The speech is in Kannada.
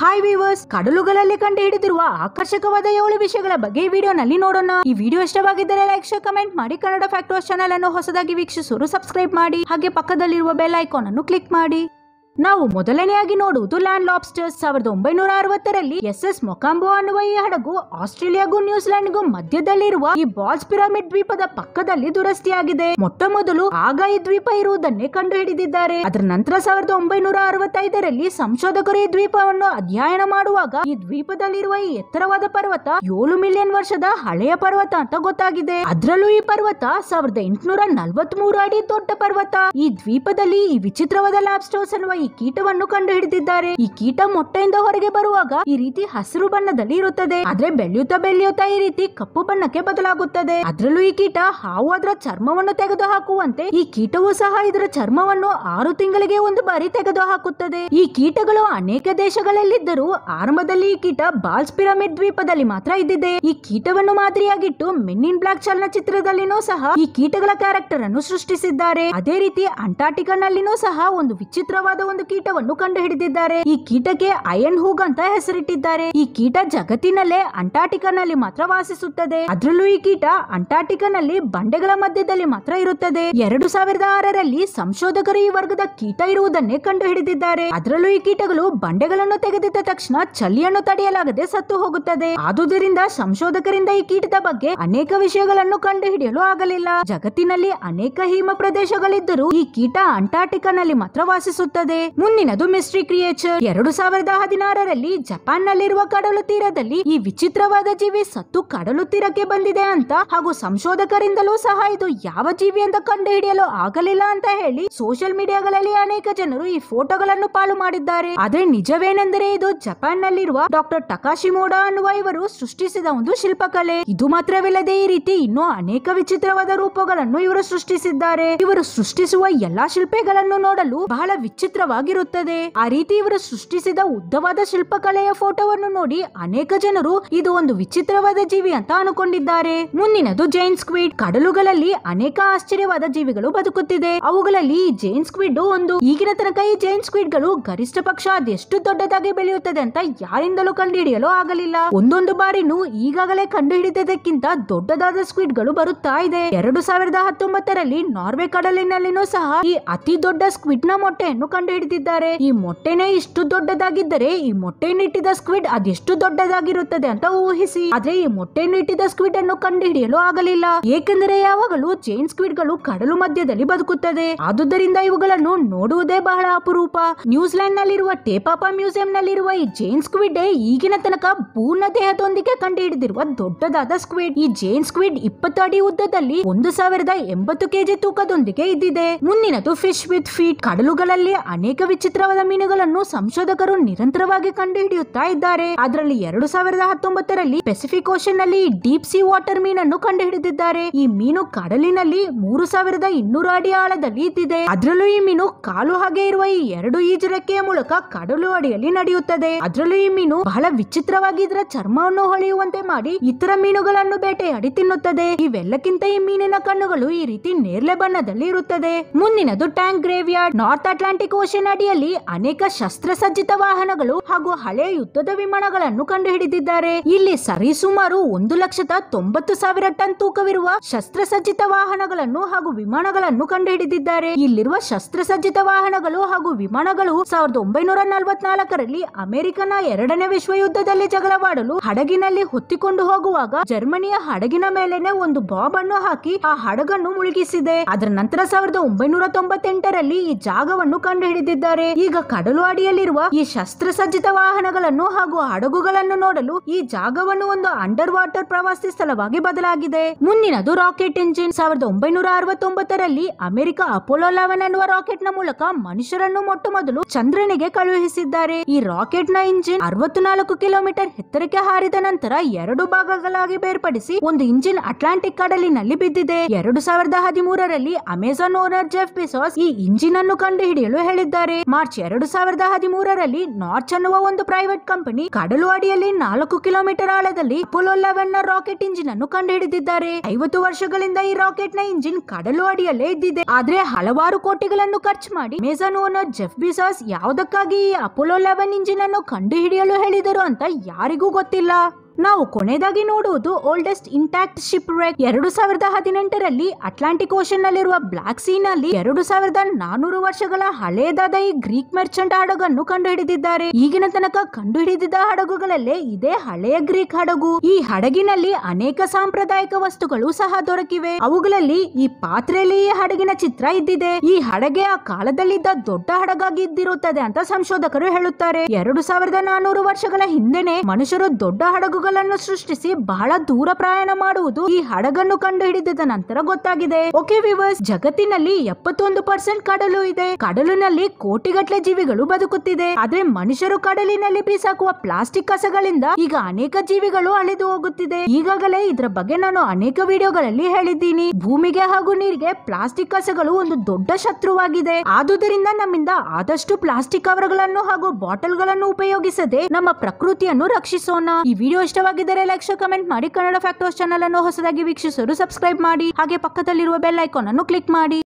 ಹಾಯ್ ವಿವರ್ಸ್ ಕಡಲುಗಳಲ್ಲಿ ಕಂಡು ಹಿಡಿದಿರುವ ಆಕರ್ಷಕವಾದ ಏಳು ವಿಷಯಗಳ ಬಗ್ಗೆ ಈ ವಿಡಿಯೋನಲ್ಲಿ ನೋಡೋಣ ಈ ವಿಡಿಯೋ ಇಷ್ಟವಾಗಿದ್ದರೆ ಲೈಕ್ ಶೇರ್ ಕಮೆಂಟ್ ಮಾಡಿ ಕನ್ನಡ ಫ್ಯಾಕ್ಟರ್ಸ್ ಚಾನಲ್ ಅನ್ನು ಹೊಸದಾಗಿ ವೀಕ್ಷಿಸಲು ಸಬ್ಸ್ಕ್ರೈಬ್ ಮಾಡಿ ಹಾಗೆ ಪಕ್ಕದಲ್ಲಿರುವ ಬೆಲ್ ಐಕಾನ್ ಅನ್ನು ಕ್ಲಿಕ್ ಮಾಡಿ ನಾವು ಮೊದಲನೆಯಾಗಿ ನೋಡುವುದು ಲ್ಯಾಂಡ್ ಲಾಬ್ಸ್ಟರ್ಸ್ ಸಾವಿರದ ಒಂಬೈನೂರ ಅರವತ್ತರಲ್ಲಿ ಎಸ್ ಎಸ್ ಮೊಕಾಂಬೋ ಅನ್ನುವ ಈ ಹಡಗು ಆಸ್ಟ್ರೇಲಿಯಾಗೂ ನ್ಯೂಜಿಲೆಂಡ್ಗೂ ಮಧ್ಯದಲ್ಲಿರುವ ಈ ಬಾಲ್ಸ್ ಪಿರಾಮಿಡ್ ದ್ವೀಪದ ಪಕ್ಕದಲ್ಲಿ ದುರಸ್ತಿಯಾಗಿದೆ ಮೊಟ್ಟ ಮೊದಲು ಆಗ ಈ ದ್ವೀಪ ಇರುವುದನ್ನೇ ಕಂಡುಹಿಡಿದಿದ್ದಾರೆ ಅದರ ನಂತರ ಸಾವಿರದ ಒಂಬೈನೂರ ಅರವತ್ತೈದರಲ್ಲಿ ಸಂಶೋಧಕರು ಈ ದ್ವೀಪವನ್ನು ಅಧ್ಯಯನ ಮಾಡುವಾಗ ಈ ದ್ವೀಪದಲ್ಲಿರುವ ಈ ಎತ್ತರವಾದ ಪರ್ವತ ಏಳು ಮಿಲಿಯನ್ ವರ್ಷದ ಹಳೆಯ ಪರ್ವತ ಅಂತ ಗೊತ್ತಾಗಿದೆ ಅದರಲ್ಲೂ ಈ ಪರ್ವತ ಸಾವಿರದ ಎಂಟುನೂರ ನಲವತ್ಮೂರು ಅಡಿ ದೊಡ್ಡ ಪರ್ವತ ಈ ದ್ವೀಪದಲ್ಲಿ ಈ ವಿಚಿತ್ರವಾದ ಲ್ಯಾಬ್ಸ್ಟರ್ಸ್ ಅನ್ನುವ ಈ ಕೀಟವನ್ನು ಕಂಡು ಹಿಡಿದಿದ್ದಾರೆ ಈ ಕೀಟ ಮೊಟ್ಟೆಯಿಂದ ಹೊರಗೆ ಬರುವಾಗ ಈ ರೀತಿ ಹಸಿರು ಬಣ್ಣದಲ್ಲಿ ಇರುತ್ತದೆ ಆದ್ರೆ ಬೆಳೆಯುತ್ತಾ ಬೆಳೆಯುತ್ತಾ ಈ ರೀತಿ ಕಪ್ಪು ಬಣ್ಣಕ್ಕೆ ಬದಲಾಗುತ್ತದೆ ಅದರಲ್ಲೂ ಈ ಕೀಟ ಹಾವು ಅದರ ಚರ್ಮವನ್ನು ತೆಗೆದು ಹಾಕುವಂತೆ ಈ ಕೀಟವು ಸಹ ಇದರ ಚರ್ಮವನ್ನು ಆರು ತಿಂಗಳಿಗೆ ಒಂದು ಬಾರಿ ತೆಗೆದು ಹಾಕುತ್ತದೆ ಈ ಕೀಟಗಳು ಅನೇಕ ದೇಶಗಳಲ್ಲಿದ್ದರೂ ಆರಂಭದಲ್ಲಿ ಈ ಕೀಟ ಬಾಲ್ಸ್ ಪಿರಮಿಡ್ ದ್ವೀಪದಲ್ಲಿ ಮಾತ್ರ ಇದ್ದಿದೆ ಈ ಕೀಟವನ್ನು ಮಾದರಿಯಾಗಿಟ್ಟು ಮೆನ್ ಇನ್ ಬ್ಲಾಕ್ ಚಲನಚಿತ್ರದಲ್ಲಿನೂ ಸಹ ಈ ಕೀಟಗಳ ಕ್ಯಾರೆಕ್ಟರ್ ಅನ್ನು ಸೃಷ್ಟಿಸಿದ್ದಾರೆ ಅದೇ ರೀತಿ ಅಂಟಾರ್ಟಿಕಾ ನಲ್ಲಿನೂ ಸಹ ಒಂದು ವಿಚಿತ್ರವಾದ ಒಂದು ಕೀಟವನ್ನು ಕಂಡುಹಿಡಿದಿದ್ದಾರೆ ಈ ಕೀಟಕ್ಕೆ ಅಯನ್ ಹೂಗ್ ಅಂತ ಹೆಸರಿಟ್ಟಿದ್ದಾರೆ ಈ ಕೀಟ ಜಗತ್ತಿನಲ್ಲೇ ಅಂಟಾರ್ಟಿಕಾನಲ್ಲಿ ಮಾತ್ರ ವಾಸಿಸುತ್ತದೆ ಅದರಲ್ಲೂ ಈ ಕೀಟ ಅಂಟಾರ್ಟಿಕಾನಲ್ಲಿ ಬಂಡೆಗಳ ಮಧ್ಯದಲ್ಲಿ ಮಾತ್ರ ಇರುತ್ತದೆ ಎರಡು ಸಾವಿರದ ಆರರಲ್ಲಿ ಸಂಶೋಧಕರು ಈ ವರ್ಗದ ಕೀಟ ಇರುವುದನ್ನೇ ಕಂಡು ಹಿಡಿದಿದ್ದಾರೆ ಅದರಲ್ಲೂ ಈ ಕೀಟಗಳು ಬಂಡೆಗಳನ್ನು ತೆಗೆದಿದ್ದ ತಕ್ಷಣ ಚಳಿಯನ್ನು ತಡೆಯಲಾಗದೆ ಸತ್ತು ಹೋಗುತ್ತದೆ ಆದುದರಿಂದ ಸಂಶೋಧಕರಿಂದ ಈ ಕೀಟದ ಬಗ್ಗೆ ಅನೇಕ ವಿಷಯಗಳನ್ನು ಕಂಡುಹಿಡಿಯಲು ಆಗಲಿಲ್ಲ ಜಗತ್ತಿನಲ್ಲಿ ಅನೇಕ ಹಿಮ ಪ್ರದೇಶಗಳಿದ್ದರೂ ಈ ಕೀಟ ಅಂಟಾರ್ಟಿಕಾನಲ್ಲಿ ಮಾತ್ರ ವಾಸಿಸುತ್ತದೆ ಮುಂದಿನದು ಮಿಸ್ಟ್ರಿ ಕ್ರಿಯೇಚರ್ ಎರಡು ಸಾವಿರದ ಹದಿನಾರರಲ್ಲಿ ಜಪಾನ್ ನಲ್ಲಿರುವ ಕಡಲು ತೀರದಲ್ಲಿ ಈ ವಿಚಿತ್ರವಾದ ಜೀವಿ ಸತ್ತು ಕಡಲು ತೀರಕ್ಕೆ ಬಂದಿದೆ ಅಂತ ಹಾಗೂ ಸಂಶೋಧಕರಿಂದಲೂ ಸಹ ಇದು ಯಾವ ಜೀವಿ ಅಂತ ಕಂಡು ಹಿಡಿಯಲು ಆಗಲಿಲ್ಲ ಅಂತ ಹೇಳಿ ಸೋಷಿಯಲ್ ಮೀಡಿಯಾಗಳಲ್ಲಿ ಅನೇಕ ಜನರು ಈ ಫೋಟೋಗಳನ್ನು ಪಾಲು ಮಾಡಿದ್ದಾರೆ ಆದ್ರೆ ನಿಜವೇನೆಂದರೆ ಇದು ಜಪಾನ್ ನಲ್ಲಿರುವ ಡಾಕ್ಟರ್ ಮೋಡ ಅನ್ನುವ ಇವರು ಸೃಷ್ಟಿಸಿದ ಒಂದು ಶಿಲ್ಪಕಲೆ ಇದು ಮಾತ್ರವಿಲ್ಲದೆ ಈ ರೀತಿ ಇನ್ನೂ ಅನೇಕ ವಿಚಿತ್ರವಾದ ರೂಪಗಳನ್ನು ಇವರು ಸೃಷ್ಟಿಸಿದ್ದಾರೆ ಇವರು ಸೃಷ್ಟಿಸುವ ಎಲ್ಲಾ ಶಿಲ್ಪಗಳನ್ನು ನೋಡಲು ಬಹಳ ವಿಚಿತ್ರ ಸುಂದರವಾಗಿರುತ್ತದೆ ಆ ರೀತಿ ಇವರು ಸೃಷ್ಟಿಸಿದ ಉದ್ದವಾದ ಶಿಲ್ಪಕಲೆಯ ಫೋಟೋವನ್ನು ನೋಡಿ ಅನೇಕ ಜನರು ಇದು ಒಂದು ವಿಚಿತ್ರವಾದ ಜೀವಿ ಅಂತ ಅನುಕೊಂಡಿದ್ದಾರೆ ಮುಂದಿನದು ಜೈನ್ ಸ್ಕ್ವಿಡ್ ಕಡಲುಗಳಲ್ಲಿ ಅನೇಕ ಆಶ್ಚರ್ಯವಾದ ಜೀವಿಗಳು ಬದುಕುತ್ತಿದೆ ಅವುಗಳಲ್ಲಿ ಜೈನ್ ಸ್ಕ್ವಿಡ್ ಒಂದು ಈಗಿನ ತನಕ ಈ ಜೈನ್ ಸ್ಕ್ವಿಡ್ ಗಳು ಗರಿಷ್ಠ ಪಕ್ಷ ಅದೆಷ್ಟು ದೊಡ್ಡದಾಗಿ ಬೆಳೆಯುತ್ತದೆ ಅಂತ ಯಾರಿಂದಲೂ ಕಂಡುಹಿಡಿಯಲು ಆಗಲಿಲ್ಲ ಒಂದೊಂದು ಬಾರಿನೂ ಈಗಾಗಲೇ ಕಂಡುಹಿಡಿದದಕ್ಕಿಂತ ದೊಡ್ಡದಾದ ಸ್ಕ್ವಿಡ್ ಗಳು ಬರುತ್ತಾ ಇದೆ ಎರಡು ಸಾವಿರದ ಹತ್ತೊಂಬತ್ತರಲ್ಲಿ ನಾರ್ವೆ ಕಡಲಿನಲ್ಲಿನೂ ಸಹ ಈ ಅತಿ ದೊಡ್ಡ ಸ್ಕ್ವಿಡ್ ನ ಮೊಟ್ಟೆಯನ್ನು ಕಂಡುಹಿಡಿದ ಹಿಡಿದಿದ್ದಾರೆ ಈ ಮೊಟ್ಟೆನೇ ಇಷ್ಟು ದೊಡ್ಡದಾಗಿದ್ದರೆ ಈ ಮೊಟ್ಟೆನಿಟ್ಟಿದ ಸ್ಕ್ವಿಡ್ ಅದೆಷ್ಟು ದೊಡ್ಡದಾಗಿರುತ್ತದೆ ಅಂತ ಊಹಿಸಿ ಆದ್ರೆ ಈ ಮೊಟ್ಟೆನಿಟ್ಟಿದ ಸ್ಕ್ವಿಡ್ ಅನ್ನು ಕಂಡುಹಿಡಿಯಲು ಆಗಲಿಲ್ಲ ಏಕೆಂದರೆ ಯಾವಾಗಲೂ ಚೈನ್ ಸ್ಕ್ವಿಡ್ ಗಳು ಕಡಲು ಮಧ್ಯದಲ್ಲಿ ಬದುಕುತ್ತದೆ ಆದುದರಿಂದ ಇವುಗಳನ್ನು ನೋಡುವುದೇ ಬಹಳ ಅಪರೂಪ ನ್ಯೂಜಿಲೆಂಡ್ ನಲ್ಲಿರುವ ಟೇಪಾಪ ಮ್ಯೂಸಿಯಂ ನಲ್ಲಿರುವ ಈ ಜೈನ್ ಸ್ಕ್ವಿಡ್ ಈಗಿನ ತನಕ ಪೂರ್ಣ ದೇಹದೊಂದಿಗೆ ಕಂಡು ಹಿಡಿದಿರುವ ದೊಡ್ಡದಾದ ಸ್ಕ್ವಿಡ್ ಈ ಜೈನ್ ಸ್ಕ್ವಿಡ್ ಇಪ್ಪತ್ತು ಅಡಿ ಉದ್ದದಲ್ಲಿ ಒಂದು ಸಾವಿರದ ಎಂಬತ್ತು ಕೆಜಿ ತೂಕದೊಂದಿಗೆ ಇದ್ದಿದೆ ಮುಂದಿನದು ಫಿಶ್ ವಿತ್ ಫೀಟ್ ಕಡಲುಗಳಲ್ಲಿ ಅನೇಕ ಅನೇಕ ವಿಚಿತ್ರವಾದ ಮೀನುಗಳನ್ನು ಸಂಶೋಧಕರು ನಿರಂತರವಾಗಿ ಕಂಡುಹಿಡಿಯುತ್ತಾ ಇದ್ದಾರೆ ಅದರಲ್ಲಿ ಎರಡು ಸಾವಿರದ ಹತ್ತೊಂಬತ್ತರಲ್ಲಿ ಪೆಸಿಫಿಕ್ ಓಷನ್ ನಲ್ಲಿ ಡೀಪ್ ಸಿ ವಾಟರ್ ಮೀನನ್ನು ಕಂಡುಹಿಡಿದಿದ್ದಾರೆ ಈ ಮೀನು ಕಡಲಿನಲ್ಲಿ ಮೂರು ಸಾವಿರದ ಇನ್ನೂರು ಅಡಿ ಆಳದಲ್ಲಿ ಇದ್ದಿದೆ ಅದರಲ್ಲೂ ಈ ಮೀನು ಕಾಲು ಹಾಗೆ ಇರುವ ಈ ಎರಡು ಈಜುರೆಕ್ಕೆಯ ಮೂಲಕ ಕಡಲು ಅಡಿಯಲ್ಲಿ ನಡೆಯುತ್ತದೆ ಅದರಲ್ಲೂ ಈ ಮೀನು ಬಹಳ ವಿಚಿತ್ರವಾಗಿ ಇದರ ಚರ್ಮವನ್ನು ಹೊಳೆಯುವಂತೆ ಮಾಡಿ ಇತರ ಮೀನುಗಳನ್ನು ಅಡಿ ತಿನ್ನುತ್ತದೆ ಇವೆಲ್ಲಕ್ಕಿಂತ ಈ ಮೀನಿನ ಕಣ್ಣುಗಳು ಈ ರೀತಿ ನೇರ್ಲೆ ಬಣ್ಣದಲ್ಲಿ ಇರುತ್ತದೆ ಮುಂದಿನದು tank graveyard North Atlantic ocean ಅಡಿಯಲ್ಲಿ ಅನೇಕ ಶಸ್ತ್ರಸಜ್ಜಿತ ವಾಹನಗಳು ಹಾಗೂ ಹಳೆಯ ಯುದ್ಧದ ವಿಮಾನಗಳನ್ನು ಕಂಡುಹಿಡಿದಿದ್ದಾರೆ ಇಲ್ಲಿ ಸರಿಸುಮಾರು ಒಂದು ಲಕ್ಷದ ತೊಂಬತ್ತು ಸಾವಿರ ಟನ್ ತೂಕವಿರುವ ಶಸ್ತ್ರಸಜ್ಜಿತ ವಾಹನಗಳನ್ನು ಹಾಗೂ ವಿಮಾನಗಳನ್ನು ಕಂಡುಹಿಡಿದಿದ್ದಾರೆ ಇಲ್ಲಿರುವ ಶಸ್ತ್ರಸಜ್ಜಿತ ವಾಹನಗಳು ಹಾಗೂ ವಿಮಾನಗಳು ಸಾವಿರದ ಒಂಬೈನೂರ ನಲವತ್ನಾಲ್ಕರಲ್ಲಿ ಅಮೆರಿಕನ ಎರಡನೇ ವಿಶ್ವ ಯುದ್ಧದಲ್ಲಿ ಜಗಳವಾಡಲು ಹಡಗಿನಲ್ಲಿ ಹೊತ್ತಿಕೊಂಡು ಹೋಗುವಾಗ ಜರ್ಮನಿಯ ಹಡಗಿನ ಮೇಲೆನೆ ಒಂದು ಬಾಂಬ್ ಅನ್ನು ಹಾಕಿ ಆ ಹಡಗನ್ನು ಮುಳುಗಿಸಿದೆ ಅದರ ನಂತರ ಸಾವಿರದ ಒಂಬೈನೂರ ತೊಂಬತ್ತೆಂಟರಲ್ಲಿ ಈ ಜಾಗವನ್ನು ಕಂಡುಹಿಡಿದಿದೆ ನಿಂತಿದ್ದಾರೆ ಈಗ ಕಡಲು ಅಡಿಯಲ್ಲಿರುವ ಈ ಶಸ್ತ್ರಸಜ್ಜಿತ ವಾಹನಗಳನ್ನು ಹಾಗೂ ಹಡಗುಗಳನ್ನು ನೋಡಲು ಈ ಜಾಗವನ್ನು ಒಂದು ಅಂಡರ್ ವಾಟರ್ ಪ್ರವಾಸಿ ಸ್ಥಳವಾಗಿ ಬದಲಾಗಿದೆ ಮುಂದಿನದು ರಾಕೆಟ್ ಇಂಜಿನ್ ಸಾವಿರದ ಒಂಬೈನೂರ ಅರವತ್ತೊಂಬತ್ತರಲ್ಲಿ ಅಮೆರಿಕ ಅಪೋಲೋ ಲೆವೆನ್ ಎನ್ನುವ ರಾಕೆಟ್ ನ ಮೂಲಕ ಮನುಷ್ಯರನ್ನು ಮೊಟ್ಟ ಮೊದಲು ಚಂದ್ರನಿಗೆ ಕಳುಹಿಸಿದ್ದಾರೆ ಈ ರಾಕೆಟ್ ನ ಇಂಜಿನ್ ಅರವತ್ನಾಲ್ಕು ಕಿಲೋಮೀಟರ್ ಎತ್ತರಕ್ಕೆ ಹಾರಿದ ನಂತರ ಎರಡು ಭಾಗಗಳಾಗಿ ಬೇರ್ಪಡಿಸಿ ಒಂದು ಇಂಜಿನ್ ಅಟ್ಲಾಂಟಿಕ್ ಕಡಲಿನಲ್ಲಿ ಬಿದ್ದಿದೆ ಎರಡು ಸಾವಿರದ ಹದಿಮೂರರಲ್ಲಿ ಅಮೆಜಾನ್ ಓನರ್ ಜೆಫ್ ಬಿಸಾಸ್ ಈ ಇಂಜಿನ್ ಅನ್ನು ಕಂಡುಹಿಡಿಯಲು ಹೇಳಿದ್ದಾರೆ ಮಾರ್ಚ್ ಎರಡು ಸಾವಿರದ ಹದಿಮೂರರಲ್ಲಿ ನಾರ್ಚ್ ಅನ್ನುವ ಒಂದು ಪ್ರೈವೇಟ್ ಕಂಪನಿ ಕಡಲು ಅಡಿಯಲ್ಲಿ ನಾಲ್ಕು ಕಿಲೋಮೀಟರ್ ಆಳದಲ್ಲಿ ಅಪೋಲೋ ಲೆವೆನ್ ನ ರಾಕೆಟ್ ಇಂಜಿನ್ ಅನ್ನು ಕಂಡುಹಿಡಿದಿದ್ದಾರೆ ಐವತ್ತು ವರ್ಷಗಳಿಂದ ಈ ರಾಕೆಟ್ ನ ಇಂಜಿನ್ ಕಡಲು ಅಡಿಯಲ್ಲೇ ಇದ್ದಿದೆ ಆದ್ರೆ ಹಲವಾರು ಕೋಟಿಗಳನ್ನು ಖರ್ಚು ಮಾಡಿ ಅಮೆಝಾನ್ ಓನರ್ ಜೆಫ್ ಬಿಸಾಸ್ ಯಾವುದಕ್ಕಾಗಿ ಅಪೋಲೋ ಲೆವೆನ್ ಇಂಜಿನ್ ಅನ್ನು ಹಿಡಿಯಲು ಹೇಳಿದರು ಅಂತ ಯಾರಿಗೂ ಗೊತ್ತಿಲ್ಲ ನಾವು ಕೊನೆಯದಾಗಿ ನೋಡುವುದು ಓಲ್ಡೆಸ್ಟ್ ಇಂಟ್ಯಾಕ್ಟ್ ಶಿಪ್ ರೆಕ್ ಎರಡು ಸಾವಿರದ ಹದಿನೆಂಟರಲ್ಲಿ ಅಟ್ಲಾಂಟಿಕ್ ಓಷನ್ ನಲ್ಲಿರುವ ಬ್ಲಾಕ್ ಸೀ ನಲ್ಲಿ ಎರಡು ಸಾವಿರದ ನಾನೂರು ವರ್ಷಗಳ ಹಳೆಯದಾದ ಈ ಗ್ರೀಕ್ ಮರ್ಚೆಂಟ್ ಹಡಗನ್ನು ಕಂಡುಹಿಡಿದಿದ್ದಾರೆ ಈಗಿನ ತನಕ ಕಂಡುಹಿಡಿದಿದ್ದ ಹಡಗುಗಳಲ್ಲೇ ಇದೇ ಹಳೆಯ ಗ್ರೀಕ್ ಹಡಗು ಈ ಹಡಗಿನಲ್ಲಿ ಅನೇಕ ಸಾಂಪ್ರದಾಯಿಕ ವಸ್ತುಗಳು ಸಹ ದೊರಕಿವೆ ಅವುಗಳಲ್ಲಿ ಈ ಪಾತ್ರೆಯಲ್ಲಿ ಈ ಹಡಗಿನ ಚಿತ್ರ ಇದ್ದಿದೆ ಈ ಹಡಗೆ ಆ ಕಾಲದಲ್ಲಿದ್ದ ದೊಡ್ಡ ಹಡಗಾಗಿ ಇದ್ದಿರುತ್ತದೆ ಅಂತ ಸಂಶೋಧಕರು ಹೇಳುತ್ತಾರೆ ಎರಡು ಸಾವಿರದ ನಾನೂರು ವರ್ಷಗಳ ಹಿಂದೆನೆ ಮನುಷ್ಯರು ದೊಡ್ಡ ಹಡಗು ಹಡಗುಗಳನ್ನು ಸೃಷ್ಟಿಸಿ ಬಹಳ ದೂರ ಪ್ರಯಾಣ ಮಾಡುವುದು ಈ ಹಡಗನ್ನು ಕಂಡು ಹಿಡಿದಿದ ನಂತರ ಗೊತ್ತಾಗಿದೆ ಓಕೆ ವಿವರ್ಸ್ ಜಗತ್ತಿನಲ್ಲಿ ಎಪ್ಪತ್ತೊಂದು ಪರ್ಸೆಂಟ್ ಕಡಲು ಇದೆ ಕಡಲಿನಲ್ಲಿ ಕೋಟಿಗಟ್ಟಲೆ ಜೀವಿಗಳು ಬದುಕುತ್ತಿದೆ ಆದ್ರೆ ಮನುಷ್ಯರು ಕಡಲಿನಲ್ಲಿ ಬೀಸಾಕುವ ಪ್ಲಾಸ್ಟಿಕ್ ಕಸಗಳಿಂದ ಈಗ ಅನೇಕ ಜೀವಿಗಳು ಅಳೆದು ಹೋಗುತ್ತಿದೆ ಈಗಾಗಲೇ ಇದರ ಬಗ್ಗೆ ನಾನು ಅನೇಕ ವಿಡಿಯೋಗಳಲ್ಲಿ ಹೇಳಿದ್ದೀನಿ ಭೂಮಿಗೆ ಹಾಗೂ ನೀರಿಗೆ ಪ್ಲಾಸ್ಟಿಕ್ ಕಸಗಳು ಒಂದು ದೊಡ್ಡ ಶತ್ರುವಾಗಿದೆ ಆದುದರಿಂದ ನಮ್ಮಿಂದ ಆದಷ್ಟು ಪ್ಲಾಸ್ಟಿಕ್ ಕವರ್ಗಳನ್ನು ಹಾಗೂ ಬಾಟಲ್ ಗಳನ್ನು ಉಪಯೋಗಿಸದೆ ನಮ್ಮ ಪ್ರಕೃತಿಯನ್ನು ರಕ್ಷಿಸೋಣ ಈ ವಿಡಿಯೋ ಇಷ್ಟವಾಗಿದ್ದರೆ ಲೈಕ್ ಶೇರ್ ಕಮೆಂಟ್ ಮಾಡಿ ಕನ್ನಡ ಫ್ಯಾಕ್ಟರ್ಸ್ ಚಾನಲ್ ಅನ್ನು ಹೊಸದಾಗಿ ವೀಕ್ಷಿಸಲು ಸಬ್ಸ್ಕ್ರೈಬ್ ಮಾಡಿ ಹಾಗೆ ಪಕ್ಕದಲ್ಲಿರುವ ಬೆಲ್ ಐಕಾನ್ ಅನ್ನು ಕ್ಲಿಕ್ ಮಾಡಿ